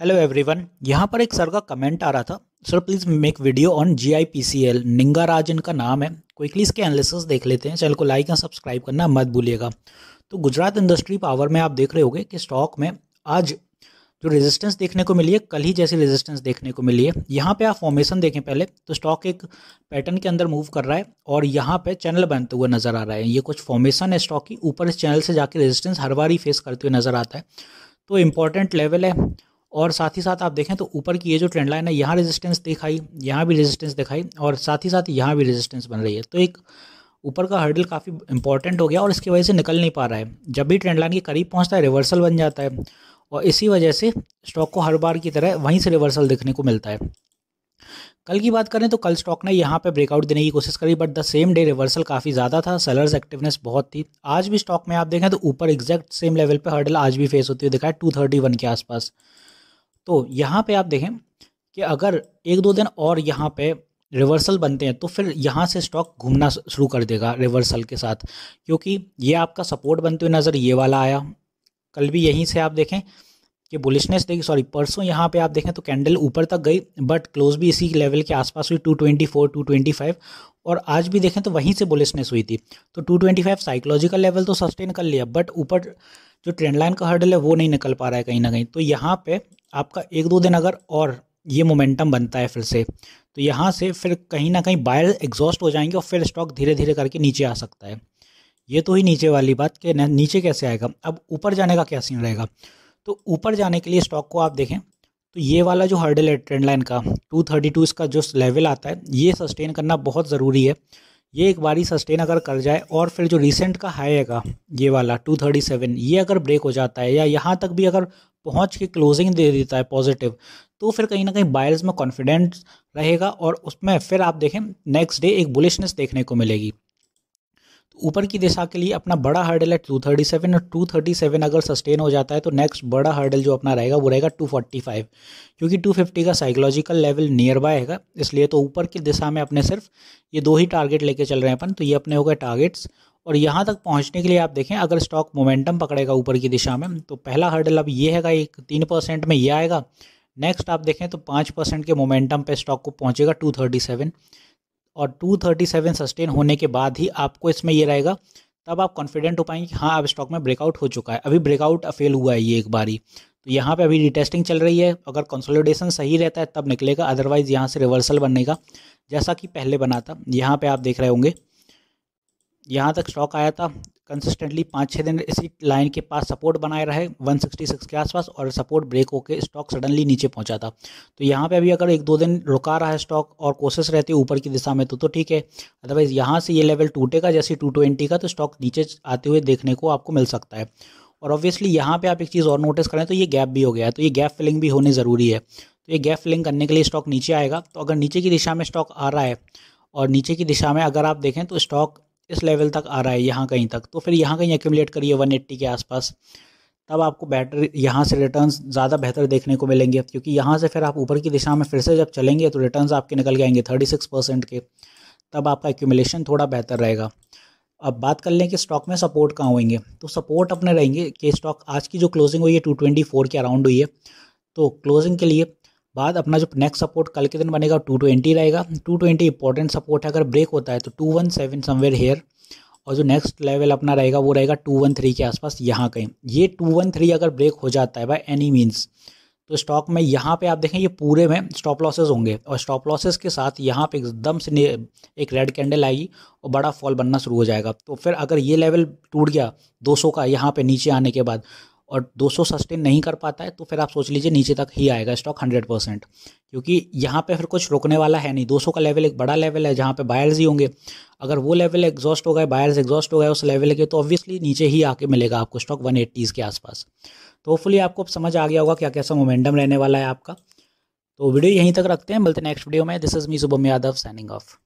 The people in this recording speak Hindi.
हेलो एवरीवन यहाँ पर एक सर का कमेंट आ रहा था sir please make video on G I P C L निंगा इनका नाम है क्विकली इसके एनालिसिस देख लेते हैं चैनल को लाइक और सब्सक्राइब करना मत भूलिएगा तो गुजरात इंडस्ट्री पावर में आप देख रहे होंगे कि स्टॉक में आज जो रेजिस्टेंस देखने को मिली है कल ही जैसी रेजिस्टेंस देखने को मिली है यहाँ पे आप फॉर्मेशन देखें पहले तो स्टॉक एक पैटर्न के अंदर मूव कर रहा है और यहाँ पे चैनल बनते हुए नजर आ रहा है ये कुछ फॉर्मेशन है स्टॉक की ऊपर इस चैनल से जाके रेजिस्टेंस हर बार ही फेस करते हुए नजर आता है तो इंपॉर्टेंट लेवल है और साथ ही साथ आप देखें तो ऊपर की ये जो ट्रेंड लाइन है यहाँ रेजिस्टेंस दिखाई यहाँ भी रेजिस्टेंस दिखाई और साथ ही साथ यहाँ भी रेजिस्टेंस बन रही है तो एक ऊपर का हर्डल काफ़ी इंपॉर्टेंट हो गया और इसकी वजह से निकल नहीं पा रहा है जब भी ट्रेंड लाइन के करीब पहुँचता है रिवर्सल बन जाता है और इसी वजह से स्टॉक को हर बार की तरह वहीं से रिवर्सल देखने को मिलता है कल की बात करें तो कल स्टॉक ने यहाँ पे ब्रेकआउट देने की कोशिश करी but the same day reversal काफ़ी ज़्यादा था सेलर्स एक्टिवनेस बहुत थी आज भी स्टॉक में आप देखें तो ऊपर एग्जैक्ट सेम लेवल पे हर्डल आज भी फेस होती हुई दिखाए टू थर्टी वन के आसपास तो यहाँ पे आप देखें कि अगर एक दो दिन और यहाँ पे रिवर्सल बनते हैं तो फिर यहाँ से स्टॉक घूमना शुरू कर देगा रिवर्सल के साथ क्योंकि ये आपका सपोर्ट बनते हुए नज़र ये वाला आया कल भी यहीं से आप देखें कि बुलिशनेस देखिए सॉरी परसों यहाँ पे आप देखें तो कैंडल ऊपर तक गई बट क्लोज भी इसी लेवल के आसपास हुई 224 225 और आज भी देखें तो वहीं से बुलिशनेस हुई थी तो 225 साइकोलॉजिकल लेवल तो सस्टेन कर लिया बट ऊपर जो ट्रेंड लाइन का हर्डल है वो नहीं निकल पा रहा है कहीं ना कहीं तो यहाँ पर आपका एक दो दिन अगर और ये मोमेंटम बनता है फिर से तो यहाँ से फिर कहीं ना कहीं बायर एग्जॉस्ट हो जाएंगे और फिर स्टॉक धीरे धीरे करके नीचे आ सकता है ये तो ही नीचे वाली बात कि नीचे कैसे आएगा अब ऊपर जाने का क्या सीन रहेगा तो ऊपर जाने के लिए स्टॉक को आप देखें तो ये वाला जो हर्डल है ट्रेंड लाइन का 232 इसका जो लेवल आता है ये सस्टेन करना बहुत ज़रूरी है ये एक बारी सस्टेन अगर कर जाए और फिर जो रिसेंट का हाई हैगा ये वाला 237 ये अगर ब्रेक हो जाता है या यहाँ तक भी अगर पहुँच के क्लोजिंग दे देता है पॉजिटिव तो फिर कहीं ना कहीं बायर्स में कॉन्फिडेंट रहेगा और उसमें फिर आप देखें नेक्स्ट डे एक बुलिशनेस देखने को मिलेगी ऊपर की दिशा के लिए अपना बड़ा हर्डल है टू थर्टी सेवन और टू थर्टी सेवन अगर सस्टेन हो जाता है तो नेक्स्ट बड़ा हर्डल जो अपना रहेगा वो रहेगा टू फोर्टी फाइव क्योंकि टू फिफ्टी का साइकोलॉजिकल लेवल नियर बाय है इसलिए तो ऊपर की दिशा में अपने सिर्फ ये दो ही टारगेट लेके चल रहे हैं अपन तो ये अपने हो गए टारगेट्स और यहाँ तक पहुँचने के लिए आप देखें अगर स्टॉक मोमेंटम पकड़ेगा ऊपर की दिशा में तो पहला हर्डल अब ये हैगा एक तीन परसेंट में ये आएगा नेक्स्ट आप देखें तो पाँच परसेंट के मोमेंटम पे स्टॉक को पहुँचेगा टू थर्टी सेवन और 237 सस्टेन होने के बाद ही आपको इसमें ये रहेगा तब आप कॉन्फिडेंट हो पाएंगे कि हाँ अब स्टॉक में ब्रेकआउट हो चुका है अभी ब्रेकआउट फेल हुआ है ये एक बारी तो यहाँ पे अभी रिटेस्टिंग चल रही है अगर कंसोलिडेशन सही रहता है तब निकलेगा अदरवाइज़ यहाँ से रिवर्सल बनेगा जैसा कि पहले बना था यहाँ पे आप देख रहे होंगे यहाँ तक स्टॉक आया था कंसिस्टेंटली पाँच छः दिन इसी लाइन के पास सपोर्ट बनाए रहे 166 के आसपास और सपोर्ट ब्रेक होकर स्टॉक सडनली नीचे पहुंचा था तो यहाँ पे अभी अगर एक दो दिन रुका रहा है स्टॉक और कोशिश रहती है ऊपर की दिशा में तो तो ठीक है अदरवाइज़ यहाँ से ये लेवल टूटेगा जैसे टू ट्वेंटी का तो स्टॉक नीचे आते हुए देखने को आपको मिल सकता है और ऑब्वियसली यहाँ पर आप एक चीज़ और नोटिस करें तो ये गैप भी हो गया है तो ये गैप फिलिंग भी होनी ज़रूरी है तो ये गैप फिलिंग करने के लिए स्टॉक नीचे आएगा तो अगर नीचे की दिशा में स्टॉक आ रहा है और नीचे की दिशा में अगर आप देखें तो स्टॉक इस लेवल तक आ रहा है यहाँ कहीं तक तो फिर यहाँ कहीं एक्यूमलेट करिए एट्टी के आसपास तब आपको बेटर यहाँ से रिटर्न ज़्यादा बेहतर देखने को मिलेंगे क्योंकि यहाँ से फिर आप ऊपर की दिशा में फिर से जब चलेंगे तो रिटर्न आपके निकल जाएंगे थर्टी सिक्स परसेंट के तब आपका एक्यूमलेशन थोड़ा बेहतर रहेगा अब बात कर लें कि स्टॉक में सपोर्ट कहाँ होंगे तो सपोर्ट अपने रहेंगे कि स्टॉक आज की जो क्लोजिंग हुई है टू ट्वेंटी फोर के अराउंड हुई है तो क्लोजिंग के लिए बाद अपना जो नेक्स्ट सपोर्ट कल के दिन बनेगा टू ट्वेंटी रहेगा टू ट्वेंटी इंपॉर्टेंट सपोर्ट है अगर ब्रेक होता है तो two one seven somewhere here और जो नेक्स्ट लेवल अपना रहेगा वो रहेगा टू वन थ्री के आसपास यहाँ कहीं ये टू वन थ्री अगर ब्रेक हो जाता है बाय एनी मीन्स तो स्टॉक में यहाँ पे आप देखें ये पूरे में स्टॉप लॉसेज होंगे और स्टॉप लॉसेज के साथ यहाँ पे एकदम से एक रेड कैंडल आएगी और बड़ा फॉल बनना शुरू हो जाएगा तो फिर अगर ये लेवल टूट गया 200 का यहाँ पे नीचे आने के बाद और 200 सस्टेन नहीं कर पाता है तो फिर आप सोच लीजिए नीचे तक ही आएगा स्टॉक 100 परसेंट क्योंकि यहाँ पे फिर कुछ रोकने वाला है नहीं 200 का लेवल एक बड़ा लेवल है जहाँ पे बायर्स ही होंगे अगर वो लेवल एग्जॉस्ट हो गए बायर्स एग्जॉस्ट हो गए उस लेवल के तो ऑब्वियसली नीचे ही आके मिलेगा आपको स्टॉक वन के आसपास तो होपफुली आपको समझ आ गया होगा क्या कैसा मोमेंटम रहने वाला है आपका तो वीडियो यहीं तक रखते हैं मिलते हैं नेक्स्ट वीडियो में this is me Shubham Yadav signing of